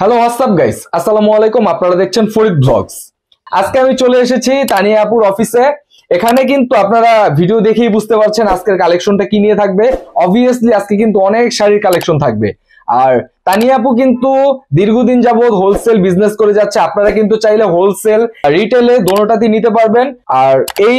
Hello WhatsApp guys আসসালামু আলাইকুম আপনারা দেখছেন ফরিদ ব্লগস আজকে আমি চলে এসেছি তানিয়া আপুর অফিসে এখানে কিন্তু আপনারা ভিডিও দেখেই বুঝতে পারছেন আজকের কালেকশনটা কি নিয়ে থাকবে অবভিয়াসলি আজকে কিন্তু অনেক শাড়ির কালেকশন থাকবে আর তানিয়া আপু কিন্তু দীর্ঘদিন যাবৎ হোলসেল বিজনেস করে যাচ্ছে আপনারা কিন্তু চাইলে হোলসেল রিটেলে দোনোটাতে নিতে পারবেন আর এই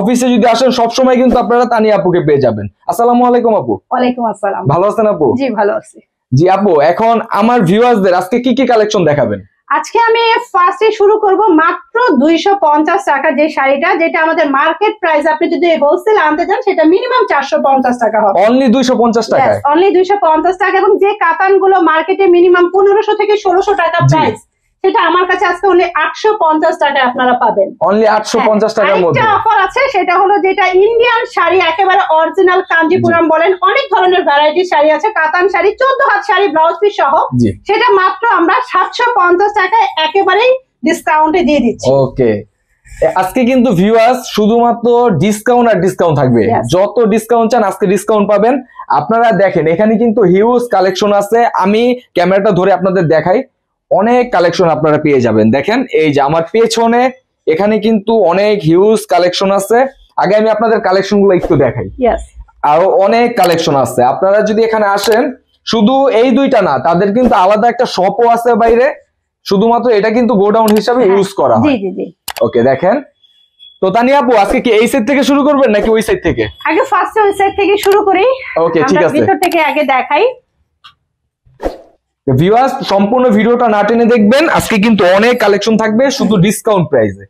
অফিসে যদি আসেন সবসময় কিন্তু আপনারা তানিয়া আপুকে পেয়ে যাবেন আসসালামু আলাইকুম আপু ওয়ালাইকুম আসসালাম ভালো আছেন আপু জি ভালো আছি জি আপু এখন আমার ভিউয়ার্সদের আজকে কি কি কালেকশন দেখাবেন আজকে আমি ফার্স্টে শুরু করব মাত্র দুইশো পঞ্চাশ টাকা যে শাড়িটা যেটা আমাদের মার্কেট প্রাইস আপনি যদি হোলসেল আনতে যান সেটা মিনিমাম চারশো পঞ্চাশ টাকা হবে অনলি দুইশো পঞ্চাশ টাকা অনলি দুইশো পঞ্চাশ টাকা এবং যে কাতানগুলো মার্কেটে মিনিমাম পনেরোশো থেকে ষোলোশো টাকা প্রাইস সেটা আমার কাছে আজকে অনলি আটশো পঞ্চাশ টাকায় আপনারা পাবেন অনলি হ্যাঁ, আটশো পঞ্চাশ টাকার মধ্যে অফার আছে সেটা হলো যেটা ইন্ডিয়ান শাড়ি একেবারে অরিজিনাল কাঞ্জিপুরম বলেন অনেক ধরনের ভ্যারাইটি শাড়ি আছে কাতান শাড়ি চোদ্দ হাত শাড়ি ব্লাউজ পিস সহ সেটা মাত্র আমরা সাতশো টাকায় একেবারেই ডিসকাউন্টে দিয়ে দিচ্ছি ওকে আজকে কিন্তু ভিউয়ার্স শুধুমাত্র ডিসকাউন্ট আর ডিসকাউন্ট থাকবে যত ডিসকাউন্ট চান আজকে ডিসকাউন্ট পাবেন আপনারা দেখেন এখানে কিন্তু হিউজ কালেকশন আছে আমি ক্যামেরাটা ধরে আপনাদের দেখাই অনেক কালেকশন আপনারা পেয়ে যাবেন দেখেন এই যে আমার পেছনে এখানে কিন্তু অনেক হিউজ কালেকশন আছে আগে আমি আপনাদের কালেকশন গুলো একটু দেখাই আরো অনেক কালেকশন আছে আপনারা যদি এখানে আসেন শুধু এই দুইটা না তাদের কিন্তু আলাদা একটা শপও আছে বাইরে শুধুমাত্র এটা কিন্তু গোডাউন হিসাবে ইউজ হ্যাঁ। করা ওকে দেখেন তো শুরু করবেন নাকি ওই সাইড থেকে আগে ফার্স্ট ওই সাইড থেকে শুরু করি ওকে ঠিক আছে ভিতর থেকে আগে দেখাই ভিউয়ার্স সম্পূর্ণ ভিডিওটা না টেনে দেখবেন আজকে কিন্তু অনেক কালেকশন থাকবে শুধু ডিসকাউন্ট প্রাইসে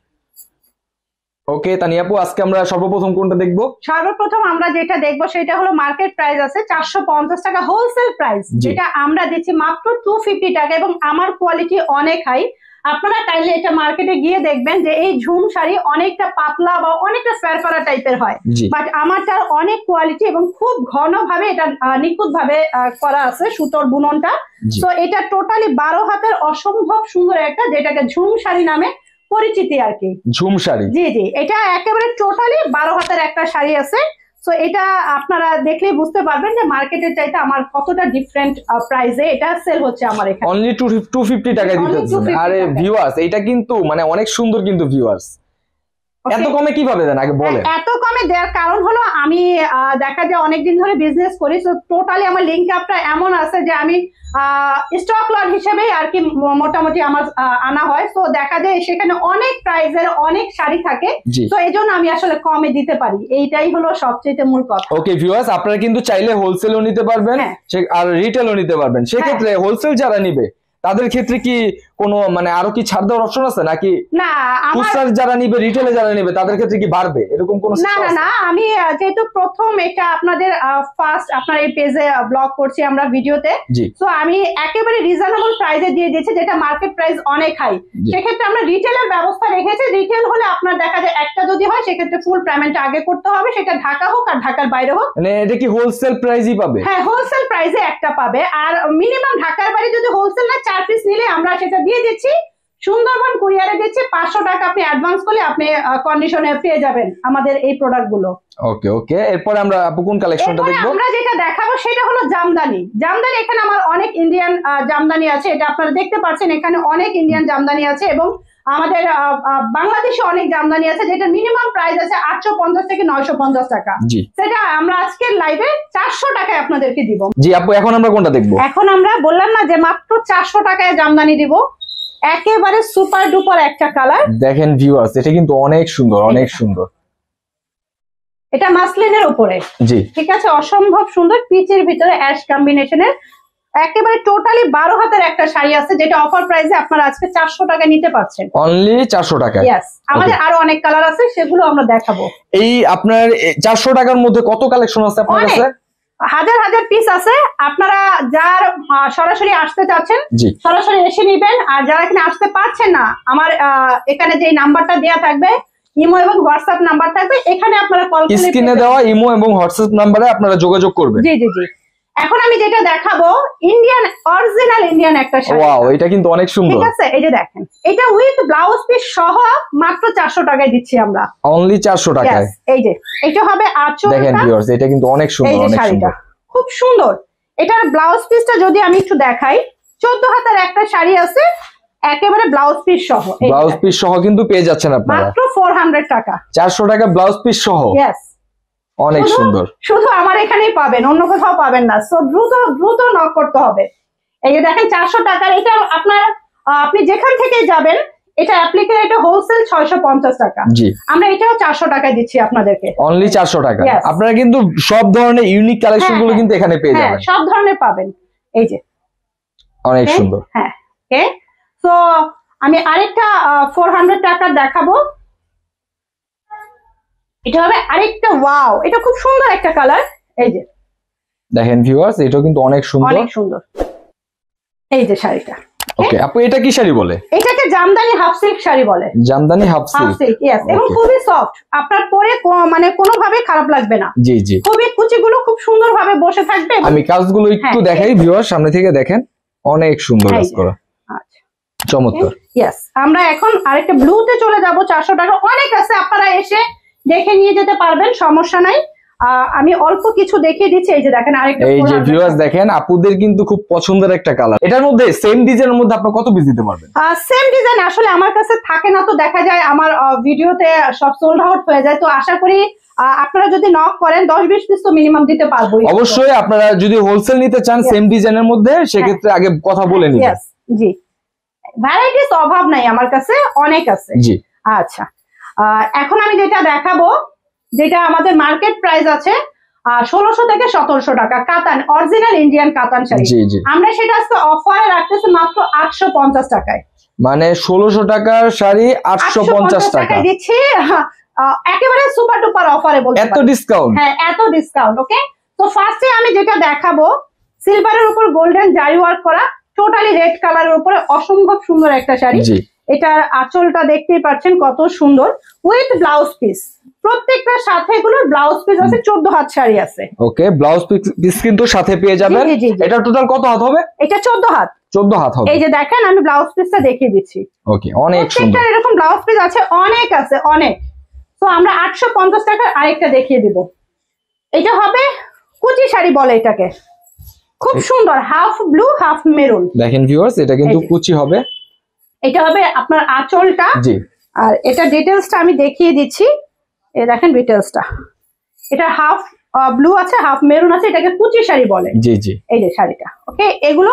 ওকে তানিয়াপু আজকে আমরা সর্বপ্রথম কোনটা দেখব সর্বপ্রথম আমরা যেটা দেখব সেটা হলো মার্কেট প্রাইস আছে 450 টাকা হোলসেল প্রাইস যেটা আমরা দিচ্ছি মাত্র 250 টাকা এবং আমার কোয়ালিটি অনেক হাই আপনারা চাইলে এটা মার্কেটে গিয়ে দেখবেন যে এই ঝুম শাড়ি অনেকটা পাতলা বা অনেকটা ফেরফারা টাইপের হয় বাট আমারটার অনেক কোয়ালিটি এবং খুব ঘন ভাবে এটা নিখুঁত ভাবে করা আছে সুতোর বুননটা তো এটা টোটালি বারো হাতের অসম্ভব সুন্দর একটা যেটাকে ঝুম শাড়ি নামে পরিচিতি আর কি ঝুম শাড়ি জি জি এটা একেবারে টোটালি বারো হাতের একটা শাড়ি আছে সো এটা আপনারা দেখলে বুঝতে পারবেন যে মার্কেটের চাইতে আমার কতটা ডিফারেন্ট প্রাইসে এটা সেল হচ্ছে আমার এখানে অনলি 250 টাকা দিতে হচ্ছে আরে ভিউয়ার্স এটা কিন্তু মানে অনেক সুন্দর কিন্তু ভিউয়ার্স এত কমে কিভাবে দেন আগে বলেন এত কমে দেওয়ার কারণ হলো আমি দেখা যায় অনেকদিন ধরে বিজনেস করি তো টোটালি আমার লিঙ্ক আপটা এমন আছে যে আমি স্টক লট হিসেবে আর কি মোটামুটি আমার আনা হয় তো দেখা যায় সেখানে অনেক প্রাইজের অনেক শাড়ি থাকে তো এই জন্য আমি আসলে কমে দিতে পারি এইটাই হলো সবচেয়ে মূল কথা ওকে ভিউয়ার্স আপনারা কিন্তু চাইলে হোলসেলও নিতে পারবেন হ্যাঁ। আর রিটেলও নিতে পারবেন হ্যাঁ। সেক্ষেত্রে হোলসেল যারা নিবে তাদের ক্ষেত্রে কি কোনো মানে আরো কি ছাড় দেওয়ার অপশন আছে নাকি না যারা নিবে রিটেলে যারা নিবে তাদের ক্ষেত্রে কি বাড়বে এরকম কোন না না না আমি যেহেতু প্রথম এটা আপনাদের ফার্স্ট আপনার এই পেজে ব্লগ করছি আমরা ভিডিওতে তো আমি একেবারে রিজনেবল প্রাইসে দিয়ে দিয়েছি যেটা মার্কেট প্রাইস অনেক হাই সেক্ষেত্রে আমরা রিটেলের ব্যবস্থা রেখেছি রিটেল হলে আপনার দেখা যায় একটা যদি হয় সেক্ষেত্রে ফুল পেমেন্ট আগে করতে হবে সেটা ঢাকা হোক আর ঢাকার বাইরে হোক মানে এটা কি হোলসেল প্রাইসই পাবে হ্যাঁ হোলসেল প্রাইসে একটা পাবে আর মিনিমাম ঢাকার বাইরে যদি হোলসেল না চার পিস নিলে আমরা সেটা দিয়ে দিচ্ছি সুন্দরবন কুরিয়ারে দিচ্ছি পাঁচশো টাকা আপনি অ্যাডভান্স করলে আপনি কন্ডিশনে পেয়ে যাবেন আমাদের এই প্রোডাক্ট গুলো ওকে ওকে এরপর আমরা কোন কালেকশনটা আমরা যেটা দেখাবো সেটা হলো জামদানি জামদানি এখানে আমার অনেক ইন্ডিয়ান জামদানি আছে এটা আপনারা দেখতে পাচ্ছেন এখানে অনেক ইন্ডিয়ান জামদানি আছে এবং আমাদের বাংলাদেশে অনেক জামদানি আছে যেটা মিনিমাম প্রাইস আছে আটশো পঞ্চাশ থেকে নয়শো পঞ্চাশ টাকা সেটা আমরা আজকের লাইভে চারশো টাকায় আপনাদেরকে দিব জি আপু এখন আমরা কোনটা দেখবো এখন আমরা বললাম না যে মাত্র চারশো টাকায় জামদানি দিব একেবারে সুপার ডুপার একটা কালার দেখেন ভিউয়ার্স এটা কিন্তু অনেক সুন্দর অনেক সুন্দর এটা মাসলিনের উপরে জি ঠিক আছে অসম্ভব সুন্দর পিচের ভিতরে অ্যাশ কম্বিনেশনের একেবারে টোটালি বারো হাতের একটা শাড়ি আছে যেটা অফার প্রাইসে আপনারা আজকে চারশো টাকা নিতে পারছেন অনলি চারশো টাকা আমাদের আরো অনেক কালার আছে সেগুলো আমরা দেখাবো এই আপনার চারশো টাকার মধ্যে কত কালেকশন আছে আপনার কাছে হাজার হাজার পিস আছে আপনারা যার সরাসরি আসতে চাচ্ছেন সরাসরি এসে নিবেন আর যারা এখানে আসতে পারছেন না আমার এখানে যে নাম্বারটা দেয়া থাকবে ইমো এবং হোয়াটসঅ্যাপ নাম্বার থাকবে এখানে আপনারা কল স্ক্রিনে দেওয়া ইমো এবং হোয়াটসঅ্যাপ নাম্বারে আপনারা যোগাযোগ করবেন জি জি জি এখন আমি যেটা দেখাবো ইন্ডিয়ান অরিজিনাল ইন্ডিয়ান একটা শাড়ি ওয়াও এটা কিন্তু অনেক সুন্দর ঠিক আছে এই যে দেখেন এটা উইথ ব্লাউজ পিস সহ মাত্র 400 টাকায় দিচ্ছি আমরা অনলি 400 টাকায় এই যে এটা হবে আচল দেখেন ভিউয়ার্স এটা কিন্তু অনেক সুন্দর অনেক সুন্দর খুব সুন্দর এটার ব্লাউজ পিসটা যদি আমি একটু দেখাই 14 হাতের একটা শাড়ি আছে একেবারে ব্লাউজ পিস সহ ব্লাউজ পিস সহ কিন্তু পেয়ে যাচ্ছেন আপনারা মাত্র 400 টাকা 400 টাকা ব্লাউজ পিস সহ यस অনেক সুন্দর শুধু আমার এখানেই পাবেন অন্য কোথাও পাবেন না সো দ্রুত দ্রুত নক করতে হবে এই যে দেখেন চারশো টাকার এটা আপনার আপনি যেখান থেকে যাবেন এটা অ্যাপ্লিকের এটা হোলসেল 650 টাকা আমরা এটাও 400 টাকায় দিচ্ছি আপনাদেরকে অনলি 400 টাকা আপনারা কিন্তু সব ধরনের ইউনিক কালেকশন হ্যাঁ, গুলো হ্যাঁ। কিন্তু এখানে পেয়ে হ্যাঁ, যাবেন সব ধরনের পাবেন এই যে অনেক সুন্দর হ্যাঁ ওকে তো আমি আরেকটা 400 টাকা দেখাবো এটা হবে আরেকটা ওয়াও এটা খুব সুন্দর একটা কালার এই যে দেখেন ভিউয়ার্স এটা কিন্তু অনেক সুন্দর অনেক সুন্দর এই যে শাড়িটা ওকে আপু এটা কি শাড়ি বলে এটাকে জামদানি হাফ সিল্ক শাড়ি বলে জামদানি হাফ সিল্ক यस এবং খুবই সফট আপনার পরে মানে কোনো ভাবে খারাপ লাগবে না জি জি খুবই কুচিগুলো খুব সুন্দর ভাবে বসে থাকবে আমি কাজগুলো হ্যাঁ, একটু দেখাই ভিউয়ার সামনে থেকে দেখেন অনেক সুন্দর কাজ করা আচ্ছা চমৎকার ইয়েস আমরা এখন আরেকটা ব্লুতে চলে যাব 400 টাকা অনেক আছে আপনারা এসে দেখে নিয়ে যেতে পারবেন সমস্যা নাই আমি অল্প কিছু দেখিয়ে দিচ্ছি এই যে দেখেন আরেকটা এই যে ভিউয়ার্স দেখেন আপুদের কিন্তু খুব পছন্দের একটা কালার এটার মধ্যে সেম ডিজাইনের মধ্যে আপনি কত পিস দিতে পারবেন সেম ডিজাইন আসলে আমার কাছে থাকে না তো দেখা যায় আমার ভিডিওতে সব সোল্ড আউট হয়ে যায় তো আশা করি আপনারা যদি নক করেন 10 20 পিস তো মিনিমাম দিতে পারবো অবশ্যই আপনারা যদি হোলসেল নিতে চান সেম ডিজাইনের মধ্যে হ্যাঁ। সেক্ষেত্রে আগে কথা বলে নিন জি ভ্যারাইটিস অভাব নাই আমার কাছে অনেক আছে জি আচ্ছা এখন আমি যেটা দেখাবো যেটা আমাদের মার্কেট প্রাইস আছে ষোলোশো থেকে সতেরোশো টাকা কাতান অরিজিনাল ইন্ডিয়ান কাতান শাড়ি আমরা সেটা আজকে অফারে রাখতেছি মাত্র আটশো পঞ্চাশ টাকায় মানে ষোলোশো টাকার শাড়ি আটশো পঞ্চাশ টাকা দিচ্ছি একেবারে সুপার টুপার অফারে বলতে এত ডিসকাউন্ট হ্যাঁ এত ডিসকাউন্ট ওকে তো ফার্স্টে আমি যেটা দেখাবো সিলভারের উপর গোল্ডেন জারি ওয়ার্ক করা টোটালি রেড কালারের উপরে অসম্ভব সুন্দর একটা শাড়ি এটার আঁচলটা দেখতেই পাচ্ছেন কত সুন্দর উইথ ব্লাউজ পিস প্রত্যেকটার সাথে এগুলোর ব্লাউজ পিস আছে চোদ্দ হাত শাড়ি আছে ওকে ব্লাউজ পিস কিন্তু সাথে পেয়ে যাবেন এটা টোটাল কত হাত হবে এটা চোদ্দ হাত চোদ্দ হাত হবে এই যে দেখেন আমি ব্লাউজ পিসটা দেখিয়ে দিচ্ছি ওকে অনেক সুন্দর এরকম ব্লাউজ পিস আছে অনেক আছে অনেক তো আমরা আটশো পঞ্চাশ টাকার আরেকটা দেখিয়ে দিব এটা হবে কুচি শাড়ি বলে এটাকে খুব সুন্দর হাফ ব্লু হাফ মেরুন দেখেন ভিউয়ার্স এটা কিন্তু কুচি হবে এটা হবে আপনার আঁচলটা আর এটা ডিটেলসটা আমি দেখিয়ে দিচ্ছি এ দেখেন ডিটেলসটা এটা হাফ ব্লু আছে হাফ মেরুন আছে এটাকে কুচি শাড়ি বলে জি জি এই যে শাড়িটা ওকে এগুলো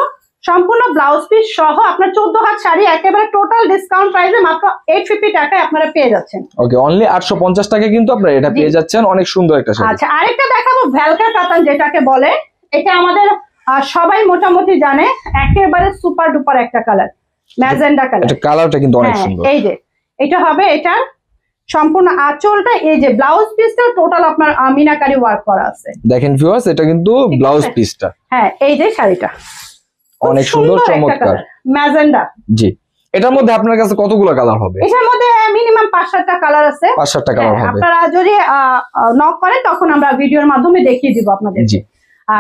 সম্পূর্ণ ব্লাউজ পিস সহ আপনার চোদ্দ হাত শাড়ি একেবারে টোটাল ডিসকাউন্ট প্রাইসে মাত্র এইট ফিফটি টাকায় আপনারা পেয়ে যাচ্ছেন ওকে অনলি আটশো পঞ্চাশ টাকায় কিন্তু আপনারা এটা পেয়ে যাচ্ছেন অনেক সুন্দর একটা শাড়ি আচ্ছা আরেকটা দেখাবো ভ্যালকা কাতান যেটাকে বলে এটা আমাদের সবাই মোটামুটি জানে একেবারে সুপার ডুপার একটা কালার ম্যাজেন্ডা কালার এটা কালারটা কিন্তু অনেক হ্যাঁ, সুন্দর এই যে এটা হবে এটা সম্পূর্ণ আঁচলটা এই যে ব্লাউজ পিসটা টোটাল আপনার মিনাকারি ওয়ার্ক করা আছে দেখেন ভিউয়ার্স এটা কিন্তু ব্লাউজ হ্যাঁ। পিসটা হ্যাঁ এই যে শাড়িটা অনেক সুন্দর চমৎকার ম্যাজেন্ডা জি এটার মধ্যে আপনার কাছে কতগুলো কালার হবে এটার মধ্যে মিনিমাম পাঁচ কালার আছে কালার হ্যাঁ, হবে আপনারা যদি নক করেন তখন আমরা ভিডিওর মাধ্যমে দেখিয়ে দিব আপনাদের জি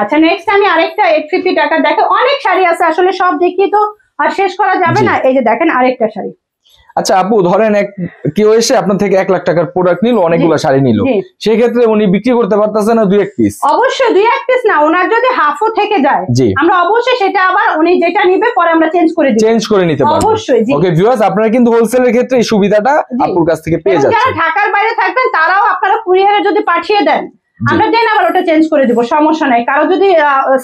আচ্ছা নেক্সট আমি আরেকটা 850 টাকা দেখে অনেক শাড়ি আছে আসলে সব দেখিয়ে তো আর শেষ করা যাবে না এই যে দেখেন আরেকটা শাড়ি আচ্ছা আপু ধরেন এক কেউ এসে আপনার থেকে এক লাখ টাকার প্রোডাক্ট নিল অনেকগুলো শাড়ি নিল সেক্ষেত্রে উনি বিক্রি করতে পারতেছে না দুই এক পিস অবশ্যই দুই এক পিস না ওনার যদি হাফও থেকে যায় আমরা অবশ্যই সেটা আবার উনি যেটা নিবে পরে আমরা চেঞ্জ করে দিই চেঞ্জ করে নিতে পারবেন অবশ্যই ওকে ভিউয়ার্স আপনারা কিন্তু হোলসেল এর ক্ষেত্রে এই সুবিধাটা আপুর কাছ থেকে পেয়ে যাচ্ছেন যারা ঢাকার বাইরে থাকবেন তারাও আপনারা কুরিয়ারে যদি পাঠিয়ে দেন আমরা দেন আবার ওটা চেঞ্জ করে দিব সমস্যা নাই কারো যদি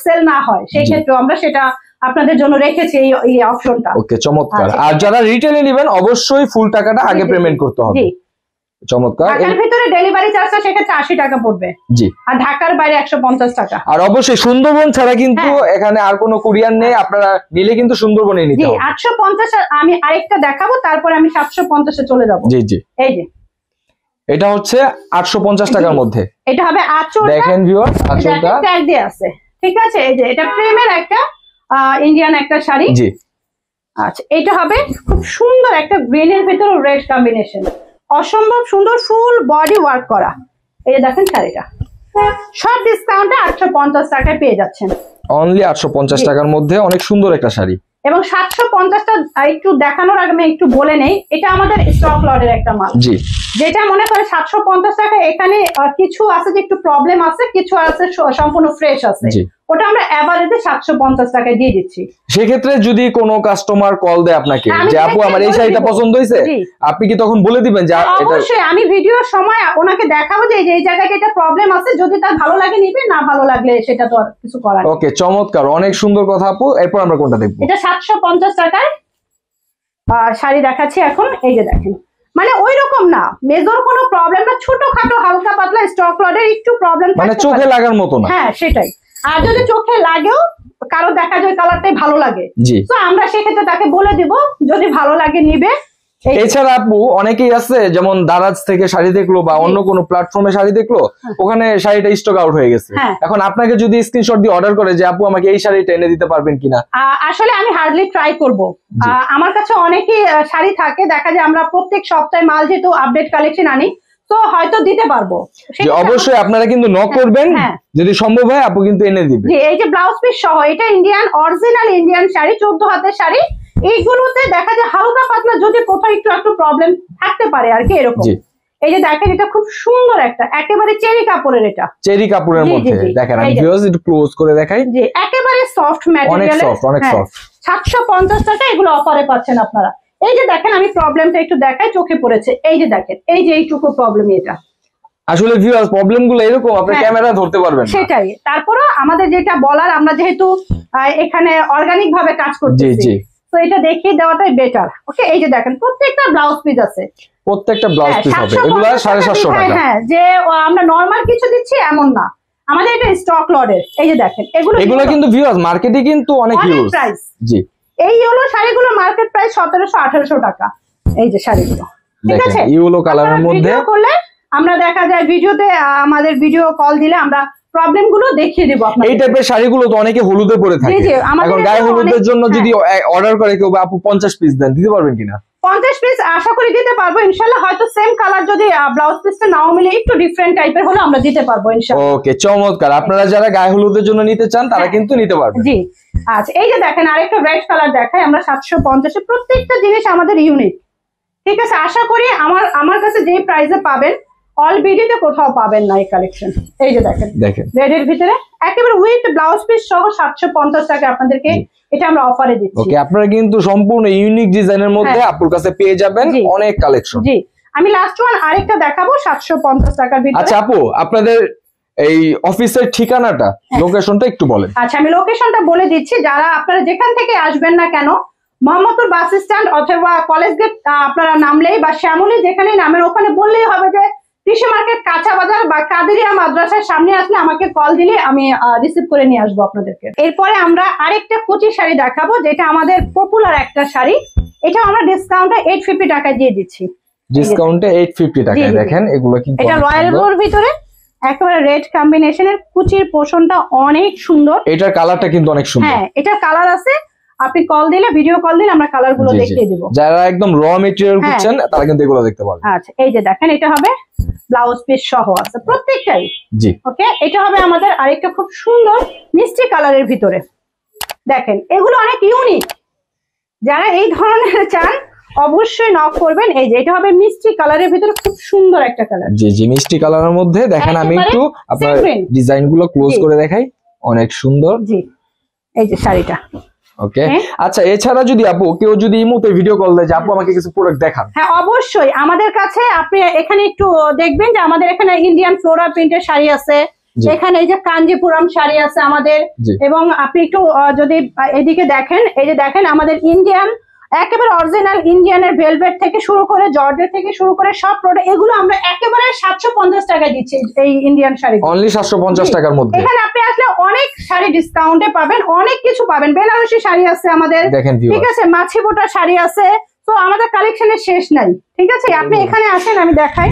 সেল না হয় সেই ক্ষেত্রে আমরা সেটা আপনাদের জন্য রেখেছি এই এই অপশনটা ওকে চমৎকার আচ্ছা। আর যারা রিটেলে নেবেন অবশ্যই ফুল টাকাটা আগে পেমেন্ট করতে হবে জি চমৎকার ভিতরে ডেলিভারি টাকা পড়বে জি আর ঢাকার বাইরে টাকা আর অবশ্যই সুন্দরবন ছাড়া কিন্তু হ্যাঁ। এখানে আর কোনো কুরিয়ার নেই হ্যাঁ। আপনারা নিলে কিন্তু সুন্দরবনে নিতে আমি আরেকটা দেখাবো তারপরে আমি সাতশো পঞ্চাশে চলে যাবো জি জি এই যে এটা হচ্ছে আটশো পঞ্চাশ টাকার মধ্যে এটা হবে আঁচল দেখেন ভিউয়ার ট্যাগ আছে ঠিক আছে এই যে এটা প্রেমের একটা ইন্ডিয়ান একটা শাড়ি জি আচ্ছা এটা হবে খুব সুন্দর একটা গ্রিনের ভেতর রেড কম্বিনেশন অসম্ভব সুন্দর ফুল বডি ওয়ার্ক করা এই যে দেখেন শাড়িটা সব ডিসকাউন্টে আটশো পঞ্চাশ টাকায় পেয়ে যাচ্ছেন অনলি আটশো পঞ্চাশ টাকার মধ্যে অনেক সুন্দর একটা শাড়ি এবং সাতশো পঞ্চাশটা একটু দেখানোর আগে আমি একটু বলে নেই এটা আমাদের স্টক লটের একটা মাল জি যেটা মনে করে সাতশো পঞ্চাশ টাকা এখানে কিছু আছে যে একটু প্রবলেম আছে কিছু আছে সম্পূর্ণ ফ্রেশ আছে ওটা আমরা এভারেজে পঞ্চাশ টাকা দিয়ে দিচ্ছি সেক্ষেত্রে যদি কোনো কাস্টমার কল দেয় আপনাকে যে আপু আমার এই শাড়িটা পছন্দ হয়েছে আপনি কি তখন বলে দিবেন যে অবশ্যই আমি ভিডিওর সময় ওনাকে দেখাবো যে এই জায়গাটা এটা প্রবলেম আছে যদি তার ভালো লাগে নিবে না ভালো লাগলে সেটা তো কিছু করার ওকে চমৎকার অনেক সুন্দর কথা আপু এরপর আমরা কোনটা দেখব এটা 750 টাকায় শাড়ি দেখাচ্ছি এখন এই যে দেখেন মানে ওই রকম না মেজর কোনো প্রবলেম না ছোটখাটো হালকা পাতলা স্টক লটের একটু প্রবলেম মানে চোখে লাগার মতো না হ্যাঁ সেটাই আর যদি চোখে লাগেও কারো দেখা যায় কালারটাই ভালো লাগে তো আমরা সেক্ষেত্রে তাকে বলে দিব যদি ভালো লাগে নিবে এছাড়া আপু অনেকেই আছে যেমন দারাজ থেকে শাড়ি দেখলো বা অন্য কোনো প্ল্যাটফর্মে শাড়ি দেখলো হ্যাঁ। ওখানে শাড়িটা স্টক আউট হয়ে গেছে হ্যাঁ। এখন আপনাকে যদি স্ক্রিনশট দিয়ে অর্ডার করে যে আপু আমাকে এই শাড়িটা এনে দিতে পারবেন কিনা আসলে আমি হার্ডলি ট্রাই করব আমার কাছে অনেকই শাড়ি থাকে দেখা যায় আমরা প্রত্যেক সপ্তাহে মাল যেহেতু আপডেট কালেকশন আনি তো হয়তো দিতে পারবো অবশ্যই আপনারা কিন্তু ন হ্যাঁ, করবেন হ্যাঁ। যদি সম্ভব হয় আপু কিন্তু এনে দিবেন এই যে ব্লাউজ পিস সহ এটা ইন্ডিয়ান অরিজিনাল ইন্ডিয়ান শাড়ি চোদ্দ হাতের শাড়ি এইগুলোতে দেখা যায় হালকা পাতলা যদি কোথাও একটু একটু প্রবলেম থাকতে পারে আর কি এরকম এই যে দেখেন এটা খুব সুন্দর একটা একেবারে চেরি কাপড়ের এটা চেরি কাপড়ের মধ্যে দেখেন আমি ভিউয়ার্স একটু ক্লোজ করে দেখাই যে একেবারে সফট ম্যাটেরিয়াল অনেক সফট অনেক হ্যাঁ। সফট 750 টাকা এগুলো অফারে পাচ্ছেন আপনারা এই যে দেখেন আমি প্রবলেমটা একটু দেখাই চোখে পড়েছে এই যে দেখেন এই যে এইটুকু প্রবলেম এটা আসলে ভিউয়ার্স প্রবলেমগুলো এরকম আপনি ক্যামেরা ধরতে পারবেন সেটাই তারপরে আমাদের যেটা বলার আমরা যেহেতু এখানে অর্গানিক ভাবে কাজ জি তো এটা দেখিয়ে দেওয়াটাই বেটার ওকে এই যে দেখেন প্রত্যেকটা ব্লাউজ পিস আছে প্রত্যেকটা ব্লাউজ হ্যাঁ, পিস হবে এগুলো 750 টাকা হ্যাঁ, হ্যাঁ যে আমরা নরমাল কিছু দিচ্ছি এমন না আমাদের এটা স্টক লডের এই যে দেখেন এগুলো এগুলো কিন্তু ভিউয়ার্স মার্কেটে কিন্তু অনেক ইউজ জি এই হলো শাড়িগুলো মার্কেট প্রাইস সতেরোশো আঠারোশো টাকা এই যে শাড়িগুলো ঠিক আছে করলে আমরা দেখা যায় ভিডিওতে আমাদের ভিডিও কল দিলে আমরা প্রবলেম গুলো দেখিয়ে দেবো অনেকে হলুদে পরে থাকে গায়ে হলুদের জন্য যদি অর্ডার হ্যাঁ। করে কেউ আপু পঞ্চাশ পিস দেন দিতে পারবেন পঞ্চাশ পিস আশা দিতে পারবো ইনশাল্লাহ হয়তো সেম কালার যদি ব্লাউজ মিলে একটু ডিফারেন্ট টাইপের হলে আমরা দিতে পারবো চমৎকার আপনারা যারা গায়ে হলুদের জন্য নিতে চান তারা হ্যাঁ। কিন্তু নিতে পারবেন আচ্ছা এই যে দেখেন আরেকটা রেড কালার দেখায় আমরা সাতশো পঞ্চাশে প্রত্যেকটা জিনিস আমাদের ইউনিক ঠিক আছে আশা করি আমার আমার কাছে যে প্রাইসে পাবেন অল বিডিতে কোথাও পাবেন না এই কালেকশন এই যে দেখেন দেখেন রেডের ভিতরে একেবারে উইথ ব্লাউজ পিস সহ সাতশো পঞ্চাশ টাকা আপনাদেরকে এটা আমরা অফারে দিচ্ছি ওকে আপনারা কিন্তু সম্পূর্ণ ইউনিক ডিজাইনের মধ্যে হ্যাঁ। আপুর কাছে পেয়ে যাবেন অনেক কালেকশন জি আমি লাস্ট ওয়ান আরেকটা দেখাবো সাতশো পঞ্চাশ টাকার ভিতরে আচ্ছা আপু আপনাদের এই অফিসের ঠিকানাটা লোকেশনটা হ্যাঁ। একটু বলেন আচ্ছা আমি লোকেশনটা বলে দিচ্ছি যারা আপনারা যেখান থেকে আসবেন না কেন মোহাম্মদপুর বাস স্ট্যান্ড অথবা কলেজ গেট আপনারা নামলেই বা শ্যামলী যেখানে নামের ওখানে বললেই হবে যে কৃষি মার্কেট কাঁচা বাজার বা কাদেরিয়া মাদ্রাসার সামনে আসলে আমাকে কল দিলে আমি রিসিভ করে নিয়ে আসবো আপনাদেরকে এরপরে আমরা আরেকটা কচি শাড়ি দেখাবো যেটা আমাদের পপুলার একটা শাড়ি এটা আমরা ডিসকাউন্টে এইট ফিফটি টাকায় দিয়ে দিচ্ছি ডিসকাউন্টে এইট ফিফটি টাকায় দেখেন এগুলো কি এটা রয়্যাল ভিতরে একেবারে রেড কম্বিনেশনের কুচির পোষণটা অনেক সুন্দর এটার কালারটা কিন্তু অনেক সুন্দর হ্যাঁ এটা কালার আছে আপনি কল দিলে ভিডিও কল দিলে আমরা কালার গুলো দেখিয়ে দিব যারা একদম র মেটেরিয়াল হ্যাঁ। খুঁজছেন তারা কিন্তু এগুলো দেখতে পাবেন আচ্ছা এই যে দেখেন এটা হবে ব্লাউজ পিস সহ আছে প্রত্যেকটাই জি ওকে এটা হবে আমাদের আরেকটা খুব সুন্দর মিষ্টি কালারের ভিতরে দেখেন এগুলো অনেক ইউনিক যারা এই ধরনের চান অবশ্যই নক করবেন এই যে এটা হবে মিষ্টি কালারের ভিতরে খুব সুন্দর একটা কালার জি জি মিষ্টি কালারের মধ্যে দেখেন হ্যাঁ, আমি একটু মানে আপনার ডিজাইন গুলো ক্লোজ করে দেখাই অনেক সুন্দর জি এই যে শাড়িটা ওকে হ্যাঁ। আচ্ছা এছাড়া যদি আপু কেউ যদি ইমোতে ভিডিও কল দেয় যে আপু আমাকে কিছু প্রোডাক্ট দেখান হ্যাঁ অবশ্যই আমাদের কাছে আপনি এখানে একটু দেখবেন যে আমাদের এখানে ইন্ডিয়ান ফ্লোরা প্রিন্টের শাড়ি আছে এখানে এই যে কাঞ্জিপুরম শাড়ি আছে আমাদের এবং আপনি একটু যদি এদিকে দেখেন এই যে দেখেন আমাদের ইন্ডিয়ান একেবারে অরিজিনাল ইন্ডিয়ানের ভেলভেট থেকে শুরু করে জর্জের থেকে শুরু করে সব প্রোডাক্ট এগুলো আমরা একেবারে সাতশো পঞ্চাশ টাকায় দিচ্ছি এই ইন্ডিয়ান শাড়ি অনলি সাতশো পঞ্চাশ টাকার মধ্যে এখানে আপনি আসলে অনেক শাড়ি ডিসকাউন্টে পাবেন অনেক কিছু পাবেন বেনারসি শাড়ি আছে আমাদের ঠিক আছে মাছি বোটা শাড়ি আছে তো আমাদের কালেকশনের শেষ নাই ঠিক আছে আপনি এখানে আসেন আমি দেখাই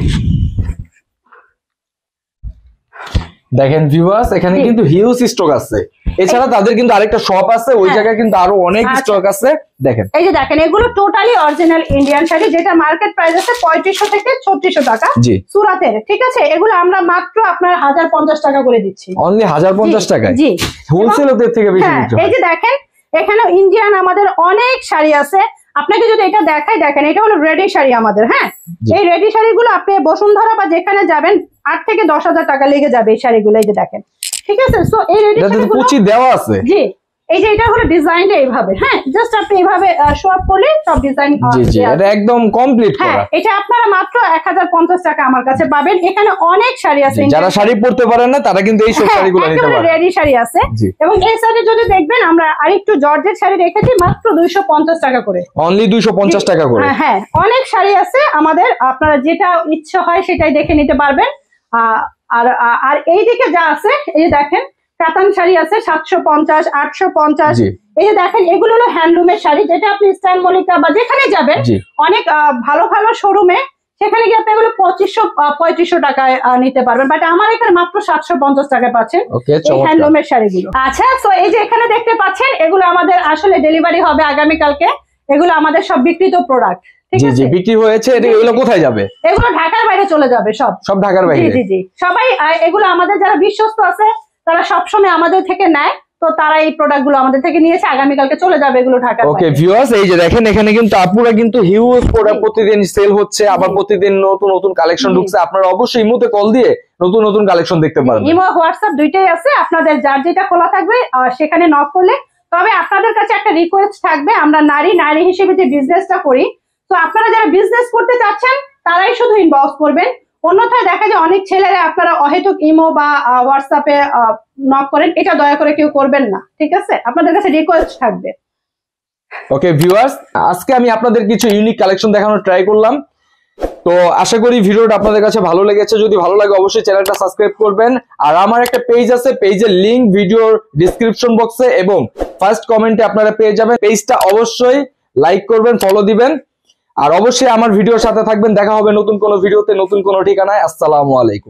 দেখেন ভিউয়ার্স এখানে কিন্তু হিউজ স্টক আছে এছাড়া তাদের কিন্তু আরেকটা শপ আছে ওই হ্যাঁ। জায়গায় কিন্তু আরো অনেক স্টক আচ্ছা। আছে দেখেন এই যে দেখেন এগুলো টোটালি অরিজিনাল ইন্ডিয়ান শাড়ি যেটা মার্কেট প্রাইস আছে 3500 থেকে 3600 টাকা সুরাতের ঠিক আছে এগুলো আমরা মাত্র আপনার 1050 টাকা করে দিচ্ছি অনলি 1050 টাকায় জি হোলসেলারদের থেকে বেশি হ্যাঁ, এই যে দেখেন এখানে ইন্ডিয়ান আমাদের অনেক শাড়ি আছে আপনাকে যদি এটা দেখাই দেখেন এটা হলো রেডি শাড়ি আমাদের হ্যাঁ এই রেডি শাড়িগুলো আপনি বসুন্ধরা বা যেখানে যাবেন আট থেকে দশ হাজার টাকা লেগে যাবে এই শাড়িগুলো এই যে দেখেন ঠিক আছে সো এই রেডি শাড়িগুলো দেওয়া আছে জি এই যে এটা হলো ডিজাইনটা এইভাবে হ্যাঁ জাস্ট আপনি এইভাবে শো আপ করলে সব ডিজাইন একদম কমপ্লিট হ্যাঁ এটা আপনারা মাত্র 1050 টাকা আমার কাছে পাবেন এখানে অনেক শাড়ি আছে যারা শাড়ি পরতে পারেন না তারা কিন্তু এই সব হ্যাঁ, শাড়িগুলো নিতে পারেন রেডি শাড়ি আছে এবং এই শাড়ি যদি দেখবেন আমরা আরেকটু জর্জেট শাড়ি রেখেছি মাত্র 250 টাকা করে অনলি 250 টাকা করে হ্যাঁ, হ্যাঁ অনেক শাড়ি আছে আমাদের আপনারা যেটা ইচ্ছে হয় সেটাই দেখে নিতে পারবেন আর আর এইদিকে যা আছে এই দেখেন কাতান শাড়ি আছে সাতশো পঞ্চাশ আটশো পঞ্চাশ এই যে দেখেন এগুলো হলো হ্যান্ডলুমের শাড়ি যেটা আপনি স্টাইল মলিকা বা যেখানে যাবেন অনেক ভালো ভালো শোরুমে সেখানে গিয়ে আপনি এগুলো পঁচিশশো পঁয়ত্রিশশো টাকায় নিতে পারবেন বাট আমার এখানে মাত্র সাতশো পঞ্চাশ টাকায় পাচ্ছেন হ্যান্ডলুমের শাড়িগুলো আচ্ছা তো এই যে এখানে দেখতে পাচ্ছেন এগুলো আমাদের আসলে ডেলিভারি হবে আগামীকালকে এগুলো আমাদের সব বিক্রিত প্রোডাক্ট ঢাকার বাইরে চলে যাবে সব সব ঢাকার বাইরে জি জি সবাই এগুলো আমাদের যারা বিশ্বস্ত আছে তারা সবসময় আমাদের থেকে নেয় তো তারা এই প্রোডাক্ট গুলো আমাদের থেকে চলে যাবে এগুলো দেখেন এখানে কিন্তু কিন্তু হিউজ প্রোডাক্ট প্রতিদিন সেল হচ্ছে আবার প্রতিদিন নতুন নতুন কালেকশন ঢুকছে অবশ্যই কল দিয়ে নতুন নতুন কালেকশন দেখতে পারবেন হোয়াটসঅ্যাপ দুইটাই আছে আপনাদের যার যেটা খোলা থাকবে সেখানে নক করলে তবে আপনাদের কাছে একটা রিকোয়েস্ট থাকবে আমরা নারী নারী হিসেবে যে বিজনেসটা করি তো আপনারা যারা বিজনেস করতে চাচ্ছেন তারাই শুধু ইনবক্স করবেন অন্যথায় দেখা যায় অনেক ছেলেরা আপনারা অহেতুক ইমো বা হোয়াটসঅ্যাপে নক করেন এটা দয়া করে কেউ করবেন না ঠিক আছে আপনাদের কাছে রিকোয়েস্ট থাকবে ওকে ভিউয়ার্স আজকে আমি আপনাদের কিছু ইউনিক কালেকশন দেখানোর ট্রাই করলাম তো আশা করি ভিডিওটা আপনাদের কাছে ভালো লেগেছে যদি ভালো লাগে অবশ্যই চ্যানেলটা সাবস্ক্রাইব করবেন আর আমার একটা পেজ আছে পেজের লিংক ভিডিওর ডিসক্রিপশন বক্সে এবং ফার্স্ট কমেন্টে আপনারা পেয়ে যাবেন পেজটা অবশ্যই লাইক করবেন ফলো দিবেন আর অবশ্যই আমার ভিডিওর সাথে থাকবেন দেখা হবে নতুন কোনো ভিডিওতে নতুন কোনো ঠিকানায় আসসালামু আলাইকুম